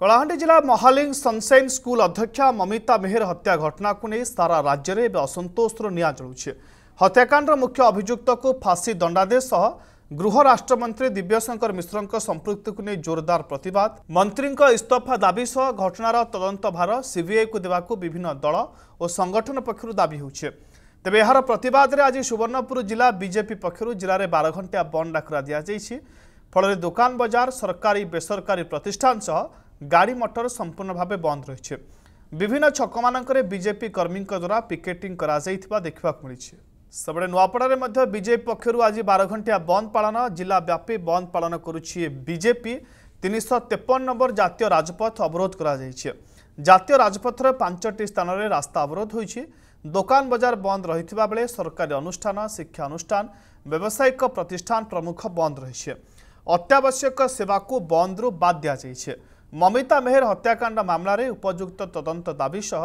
कलाहा जिल्ला Mahaling sunshine school अध्यक्षा ममिता मेहर हत्या को नहीं सारा राज्य में नियाँ निआ हत्याकाण्ड हत्याकांडर मुख्य अभियुक्तको फाँसी दण्डादेश गृह दिव्यशंकर मिश्र मिश्रको को नहीं जोरदार प्रतवाद मन्त्रीको इस्तफा दाबी सह घटनार तदंत भार को कुराको विभिन्न दल संगठन पक्ष दावी हुन्छ यार प्रतवाद में आज सुवर्णपुर जिल्ला विजेपि पक्ष ज्या बन्द डाकरा देखिन्छ फल दुकान बजार सरकारी बेसरकारी प्रतिष्ठान গাড়ি মটর সম্পূর্ণ ভাবে বন্ধ রয়েছে বিভিন্ন ছকমানকরে বিজেপি কর্মীঙ্ক দ্বারা পিকেটিং করা দেখা মিছে সেপটে নয়াপড়ার মধ্যে বিজেপি পক্ষর আজ বার ঘণ্টিয়া বন্ধ পালন জেলাব্যাপী বন্ধ পালন করুছে বিজেপি তিনশহ তেপন নম্বর জাতীয় রাজপথ অবরোধ করা যাইছে জাতীয় রাজপথর পাঁচটি স্থানরে রাস্তা অবরোধ হয়েছে দোকান বজার বন্ধ রহিথিবা বেলে সরকারি অনুষ্ঠান শিক্ষা অনুষ্ঠান ব্যবসায়িক প্রতিষ্ঠান প্রমুখ বন্ধ রয়েছে অত্যাবশ্যক সেবা বন্ধ রু বাদ দিয়া যাইছে ମମିତା ମେହେର ହତ୍ୟାକାଣ୍ଡ ମାମଲାରେ ଉପଯୁକ୍ତ ତଦନ୍ତ ଦାବି ସହ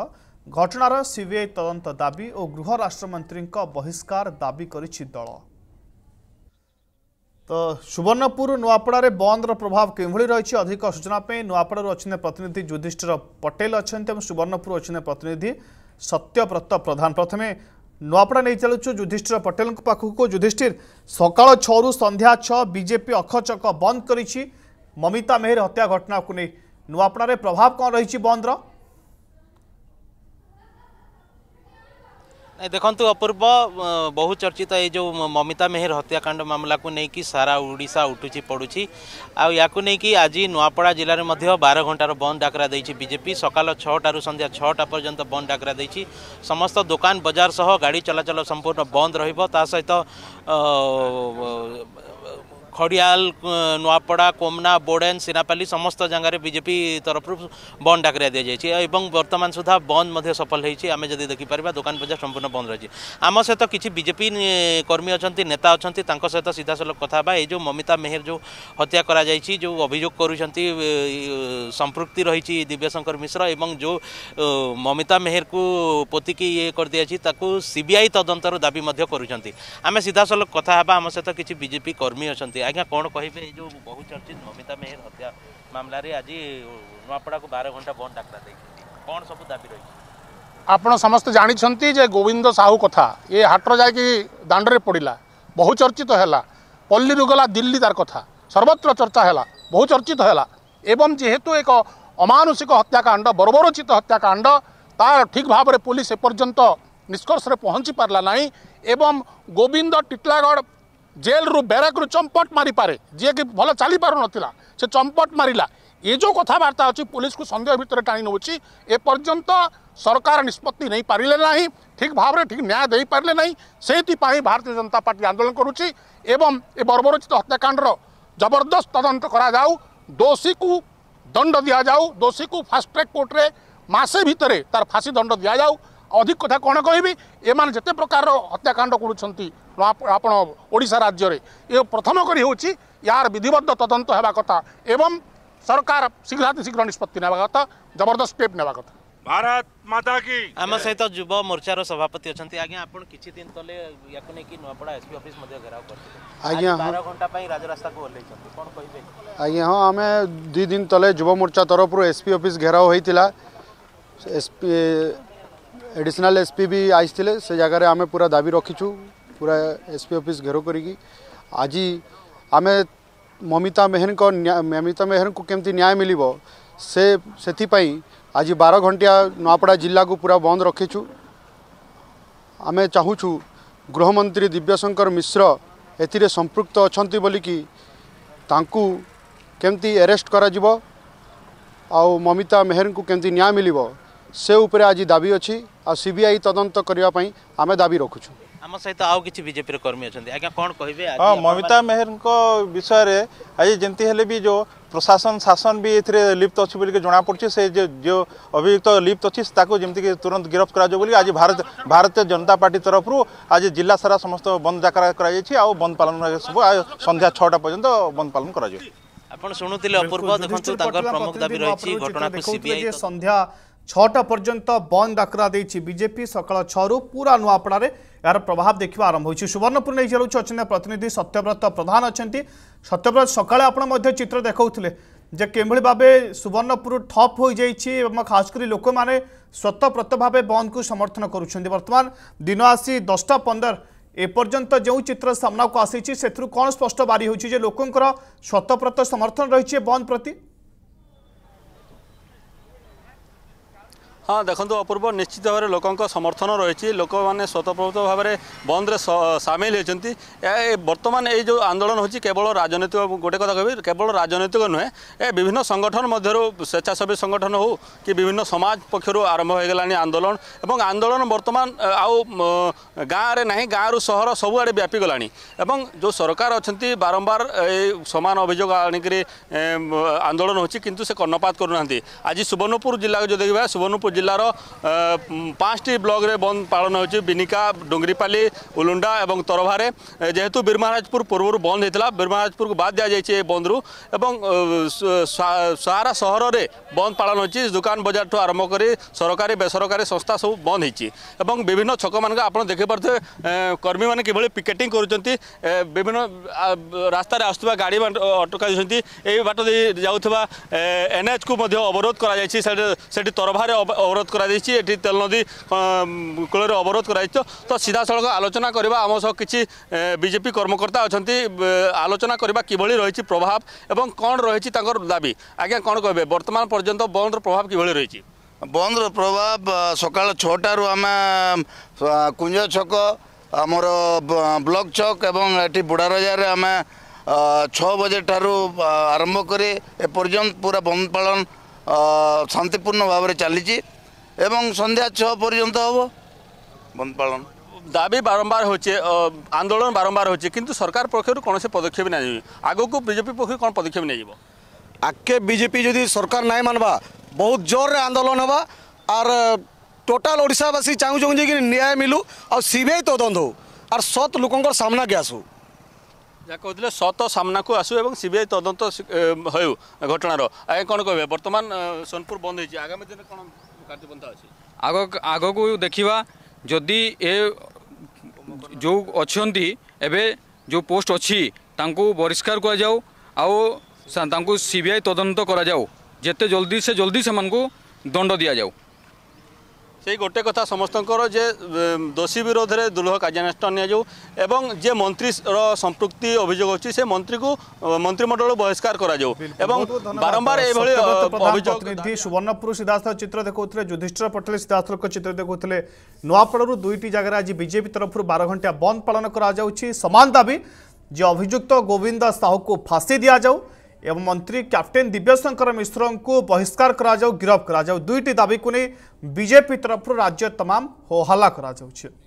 ଘଟଣାର ସିବିଆଇ ତଦନ୍ତ ଦାବି ଓ ଗୃହ ରାଷ୍ଟ୍ରମନ୍ତ୍ରୀଙ୍କ ବହିଷ୍କାର ଦାବି କରିଛି ଦଳ ତ ସୁବର୍ଣ୍ଣପୁର ନୂଆପଡ଼ାରେ ବନ୍ଦର ପ୍ରଭାବ କେଉଁଭଳି ରହିଛି ଅଧିକ ସୂଚନା ପାଇଁ ନୂଆପଡ଼ାରୁ ଅଛନ୍ତି ପ୍ରତିନିଧି ଯୁଧିଷ୍ଠିର ପଟେଲ ଅଛନ୍ତି ଏବଂ ସୁବର୍ଣ୍ଣପୁର ଅଛନ୍ତି ପ୍ରତିନିଧି ସତ୍ୟବ୍ରତ ପ୍ରଧାନ ପ୍ରଥମେ ନୂଆପଡ଼ା ନେଇ ଚାଲୁଛୁ ଯୁଧିଷ୍ଠିର ପଟେଲଙ୍କ ପାଖକୁ ଯୁଧିଷ୍ଠିର ସକାଳ ଛଅରୁ ସନ୍ଧ୍ୟା ଛଅ ବିଜେପି ଅଖଚକ ବନ୍ଦ କରିଛି ମମିତା ମେହେର ହତ୍ୟା ଘଟଣାକୁ ନେଇ प्रभाव देखर्व बहुचर्चित एउटा ममिता मेहर हत्याकाण्ड ममला उठु पडु आज नुवापडा जाँड बन्द डाकरा बिजेपी सकाल छु सन्ध्या छ पर्यो बन्द डाकराइसी समस्त दोकान बजारसँग गाडी चलाचल सम्पूर्ण बन्द रह খড়িয়াল নয়াপড়া কোমনা বোডেন সিনাপালি সমস্ত জায়গায় বিজেপি তরফর বন্দ ডাকরা দিয়েছে এবং বর্তমান সুদ্ধা বন্ধ মধ্যে সফল হয়েছে আমি যদি দেখিপার দোকান বজার সম্পূর্ণ বন্ধ রয়েছে আমার সহ কিছু বিজেপি কর্মী অনেক নেতা অনেক সহ সিধা সিধাসলখ কথা হওয়া এই যে মমিতা মেহের যে হত্যা করা যাই যে অভিযোগ করছেন সম্পৃক্তি রয়েছে দিব্যশঙ্কর মিশ্র এবং যে মমিতা মেহের কু পোতি ইয়ে করে দিয়েছি তাকে সিবিআই তদন্তর দাবি করছেন আমি সিধা সিধাসলখ কথা হওয়া আমার সহ কিছু বিজেপি কর্মী অনেক आज्ञा कौन कहे जो बहुचर्चित ममिता मेहर हत्या मामलें आज नुआपड़ा को बार घंटा बंद डाकरा कौन सब दाबी रही आपण समस्त जानी जे गोविंद साहू कथा ये हाटर जा दाण्डे पड़ा बहुचर्चित तो है पल्ली रुगला दिल्ली तार कथा सर्वत्र चर्चा है बहुचर्चित तो है जेहेतु एक अमानुषिक हत्याकांड बर्बरोचित हत्याकांड तार ठीक भाव पुलिस एपर्तंत निष्कर्ष पहुँची पारा ना गोविंद टीटलागढ़ ଜେଲ୍ରୁ ବ୍ୟାରକ୍ରୁ ଚମ୍ପଟ ମାରିପାରେ ଯିଏକି ଭଲ ଚାଲିପାରୁନଥିଲା ସେ ଚମ୍ପଟ ମାରିଲା ଏ ଯେଉଁ କଥାବାର୍ତ୍ତା ଅଛି ପୋଲିସକୁ ସନ୍ଦେହ ଭିତରେ ଟାଣି ନେଉଛି ଏପର୍ଯ୍ୟନ୍ତ ସରକାର ନିଷ୍ପତ୍ତି ନେଇପାରିଲେ ନାହିଁ ଠିକ୍ ଭାବରେ ଠିକ୍ ନ୍ୟାୟ ଦେଇପାରିଲେ ନାହିଁ ସେଇଥିପାଇଁ ଭାରତୀୟ ଜନତା ପାର୍ଟି ଆନ୍ଦୋଳନ କରୁଛି ଏବଂ ଏ ବର୍ବରୋଚିତ ହତ୍ୟାକାଣ୍ଡର ଜବରଦସ୍ତ ତଦନ୍ତ କରାଯାଉ ଦୋଷୀକୁ ଦଣ୍ଡ ଦିଆଯାଉ ଦୋଷୀକୁ ଫାଷ୍ଟ ଟ୍ରାକ୍ କୋର୍ଟରେ ମାସେ ଭିତରେ ତାର ଫାଶୀ ଦଣ୍ଡ ଦିଆଯାଉ অধিক কথা কোণ কহবি এমানে যেতে প্রকার হত্যাকাণ্ড করছেন আপনার ওড়শা রাজ্যের এ প্রথম করে হচ্ছে ইয়ার বিধিবদ্ধ তদন্ত হওয়া কথা এবং সরকার শীঘ্রাতিশীঘ্র নিষ্পত্তি নেওয়া কথা জবরদস্ত স্টেপ নেওয়া কথা ଭାରତ ମାତା କି ଆମ ସହିତ ଯୁବ ମୋର୍ଚ୍ଚାର ସଭାପତି ଅଛନ୍ତି ଆଜ୍ଞା ଆପଣ କିଛି ଦିନ ତଳେ ୟାକୁ ନେଇକି ନୂଆପଡ଼ା ଏସ୍ପି ଅଫିସ୍ ମଧ୍ୟ ଘେରାଉ କରିଥିଲେ ଆଜ୍ଞା ବାର ଘଣ୍ଟା ପାଇଁ ରାଜରାସ୍ତାକୁ ଓହ୍ଲେଇଛନ୍ତି କ'ଣ କହିବେ ଆଜ୍ଞା ହଁ ଆମେ ଦୁଇ ଦିନ ତଳେ ଯୁବ ମୋର୍ଚ୍ଚା ତରଫରୁ ଏସ୍ପି ଅଫିସ୍ ଘେରାଉ ହୋଇଥିଲା ଏସ୍ପି एडिशनाल एसपी भी आईले से जगार आम पूरा दाबी रखीचु पूरा एसपी ऑफिस घेर कर आज आम ममिता मेहर को ममिता मेहर को कमी न्याय मिल से आज बार घंटिया नुआपड़ा जिला को पूरा बंद रखीचु आम चाहूँ गृहमंत्री दिव्यशंकर मिश्र एतिर संपृक्त अच्छा बोलिकी केमती एरेस्ट कर ममिता मेहर को कमी न्याय मिल ସେ ଉପରେ ଆଜି ଦାବି ଅଛି ଆଉ ସିବିଆଇ ତଦନ୍ତ କରିବା ପାଇଁ ଆମେ ଦାବି ରଖୁଛୁ ଆମ ସହିତ ଆଉ କିଛି ବିଜେପିର କର୍ମୀ ଅଛନ୍ତି ଆଜ୍ଞା କ'ଣ କହିବେ ହଁ ମମିତା ମେହେରଙ୍କ ବିଷୟରେ ଆଜି ଯେମିତି ହେଲେ ବି ଯେଉଁ ପ୍ରଶାସନ ଶାସନ ବି ଏଥିରେ ଲିପ୍ତ ଅଛି ବୋଲିକି ଜଣାପଡ଼ୁଛି ସେ ଯେଉଁ ଅଭିଯୁକ୍ତ ଲିପ୍ତ ଅଛି ତାକୁ ଯେମିତିକି ତୁରନ୍ତ ଗିରଫ କରାଯିବ ବୋଲି ଆଜି ଭାରତ ଭାରତୀୟ ଜନତା ପାର୍ଟି ତରଫରୁ ଆଜି ଜିଲ୍ଲା ସାରା ସମସ୍ତ ବନ୍ଦ ଡାକରା କରାଯାଇଛି ଆଉ ବନ୍ଦ ପାଳନ ସବୁ ସନ୍ଧ୍ୟା ଛଅଟା ପର୍ଯ୍ୟନ୍ତ ବନ୍ଦ ପାଳନ କରାଯିବ ଆପଣ ଶୁଣୁଥିଲେ ଅପୂର୍ବ ଦେଖନ୍ତୁ ତାଙ୍କର ପ୍ରମୁଖ ଦାବି ରହିଛି ଘଟଣାକୁ ସିବିଆଇ ସନ୍ଧ୍ୟା ছটা পর্যন্ত বন্ধ আখরা দিয়েছে বিজেপি সকাল ছু পুরা নূপড়ার এর প্রভাব দেখা আরম্ভ হয়েছে সুবর্ণপুর নিয়ে জেলার অনেক প্রতিনিধি সত্যব্রত প্রধান অনেক সত্যব্রত সকালে আপনার চিত্র দেখাউলে যে কিভাবে ভাবে সুবর্ণপুর ঠপ হয়ে যাই খাস করে লোক মানে স্বতঃপ্রত ভাবে বন্ধকু সমর্থন করছেন বর্তমান দিন আসি দশটা পনের এপর্যন্ত যে চিত্র সামনাকু আসিছে সে কম স্পষ্ট বারি হচ্ছে যে লোকর স্বতঃপ্রত সমর্থন রয়েছে বন্ধ প্রত্যেক ହଁ ଦେଖନ୍ତୁ ଅପୂର୍ବ ନିଶ୍ଚିତ ଭାବରେ ଲୋକଙ୍କ ସମର୍ଥନ ରହିଛି ଲୋକମାନେ ସ୍ୱତଃପ୍ରୋତ ଭାବରେ ବନ୍ଦରେ ସାମିଲ ହେଉଛନ୍ତି ବର୍ତ୍ତମାନ ଏଇ ଯେଉଁ ଆନ୍ଦୋଳନ ହେଉଛି କେବଳ ରାଜନୈତିକ ଗୋଟେ କଥା କହିବି କେବଳ ରାଜନୈତିକ ନୁହେଁ ଏ ବିଭିନ୍ନ ସଂଗଠନ ମଧ୍ୟରୁ ସ୍ୱେଚ୍ଛାସେବୀ ସଂଗଠନ ହେଉ କି ବିଭିନ୍ନ ସମାଜ ପକ୍ଷରୁ ଆରମ୍ଭ ହୋଇଗଲାଣି ଆନ୍ଦୋଳନ ଏବଂ ଆନ୍ଦୋଳନ ବର୍ତ୍ତମାନ ଆଉ ଗାଁରେ ନାହିଁ ଗାଁରୁ ସହର ସବୁଆଡ଼େ ବ୍ୟାପିଗଲାଣି ଏବଂ ଯେଉଁ ସରକାର ଅଛନ୍ତି ବାରମ୍ବାର ଏଇ ସମାନ ଅଭିଯୋଗ ଆଣିକରି ଆନ୍ଦୋଳନ ହେଉଛି କିନ୍ତୁ ସେ କର୍ଣ୍ଣପାତ କରୁନାହାନ୍ତି ଆଜି ସୁବର୍ଣ୍ଣପୁର ଜିଲ୍ଲାକୁ ଯଦି ଦେଖିବା ସୁବର୍ଣ୍ଣପୁର জেলার পাঁচটি ব্লকরে বন্ধ পালন হয়েছে বিনিকা ডুঙ্গরিপালি উলুন্ডা এবং তরভারে যেহেতু বীরমহারাজপুর পূর্বর বন্ধ হয়েছিল বীরমহারাজপুরকে বাদ দিয়া যাই এই বন্ধু এবং সারা সহরের বন্ধ পালন হয়েছে দোকান বজার ঠু আরম্ভ করে সরকারি বেসরকারি সংস্থা সব বন্ধ হয়েছে এবং বিভিন্ন ছক মানুষ আপনার দেখিপারে কর্মী মানে কিভাবে পিকেটিং করছেন বিভিন্ন রাস্তায় আসুক গাড়ি অটকাইছেন এই বাট দিয়ে যাওয়া এনএচকু অবরোধ করা যাই সেটি তরভারে ଅବରୋଧ କରାଯାଇଛି ଏଠି ତେଲ ନଦୀ କୂଳରେ ଅବରୋଧ କରାଯାଇଛି ତ ସିଧାସଳଖ ଆଲୋଚନା କରିବା ଆମ ସହ କିଛି ବିଜେପି କର୍ମକର୍ତ୍ତା ଅଛନ୍ତି ଆଲୋଚନା କରିବା କିଭଳି ରହିଛି ପ୍ରଭାବ ଏବଂ କ'ଣ ରହିଛି ତାଙ୍କର ଦାବି ଆଜ୍ଞା କ'ଣ କହିବେ ବର୍ତ୍ତମାନ ପର୍ଯ୍ୟନ୍ତ ବନ୍ଦର ପ୍ରଭାବ କିଭଳି ରହିଛି ବନ୍ଦର ପ୍ରଭାବ ସକାଳ ଛଅଟାରୁ ଆମେ କୁଞ୍ଜ ଛକ ଆମର ବ୍ଲକ ଛକ ଏବଂ ଏଠି ବୁଢ଼ାରଜାରେ ଆମେ ଛଅ ବଜେ ଠାରୁ ଆରମ୍ଭ କରି ଏପର୍ଯ୍ୟନ୍ତ ପୁରା ବନ୍ଦ ପାଳନ ଶାନ୍ତିପୂର୍ଣ୍ଣ ଭାବରେ ଚାଲିଛି এবং সন্ধ্যা ছ পর্যন্ত হব বন্ধ পালন দাবি বারম্বার হচ্ছে আন্দোলন বারম্বার হচ্ছে কিন্তু সরকার পক্ষর কোণী পদক্ষেপ না আগুক বিজেপি পক্ষ কোণ পদক্ষেপ নিয়ে যাব আগে বিজেপি যদি সরকার নাই মানবা বহুত জোরে আন্দোলন হবা আর টোটাল ওড়িশাবাসী চাহুছন যে ন্যায় মিলু আিবিআই তদন্ত হো আর সৎ লোকর সামনাকে আসু যা কৌলে সত সামনাকু আসু এবং সিবিআই তদন্ত হেউ ঘটনার আগে কোণ কে বর্তমান সোনপুর বন্ধ হয়েছে আগামী দিনে কোণ କାର୍ଯ୍ୟପନ୍ଥା ଅଛି ଆଗ ଆଗକୁ ଦେଖିବା ଯଦି ଏ ଯେଉଁ ଅଛନ୍ତି ଏବେ ଯେଉଁ ପୋଷ୍ଟ ଅଛି ତାଙ୍କୁ ବହିଷ୍କାର କରାଯାଉ ଆଉ ତାଙ୍କୁ ସି ବି ଆଇ ତଦନ୍ତ କରାଯାଉ ଯେତେ ଜଲ୍ଦି ସେ ଜଲ୍ଦି ସେମାନଙ୍କୁ ଦଣ୍ଡ ଦିଆଯାଉ সেই গোটে কথা সমস্ত যে দোষী বিরোধে দৃঢ় কার্যানুষ্ঠান নিয়ে এবং যে মন্ত্রী সম্পৃক্তি অভিযোগ হচ্ছে সে মন্ত্রী মন্ত্রিমণ্ডল বহিষ্কার করা এবং বারম্বার এইভাবে অভিযোগ সুবর্ণপুর সিদ্ধার্থ চিত্র দেখুলে যুধিষ্ঠর পটেল সিদ্ধার্থ চিত্র দেখুলে নয়াপড়ার দুইটি জায়গায় আজ বিজেপি তরফ বার ঘণ্টা বন্ধ পালন করা যাচ্ছে সমান দাবি যে অভিযুক্ত গোবিন্দ সাহুকে ফাঁসি দিয়া যাও এবং মন্ত্রী ক্যাপ্টেন দিব্যশঙ্কর মিশ্রঙ্কু বহিষ্কার করা যাও গিরফ করা যাও দুইটি দাবিকে নিয়ে বিজেপি তরফর রাজ্য তমাম হোহাল্লা করা যাচ্ছে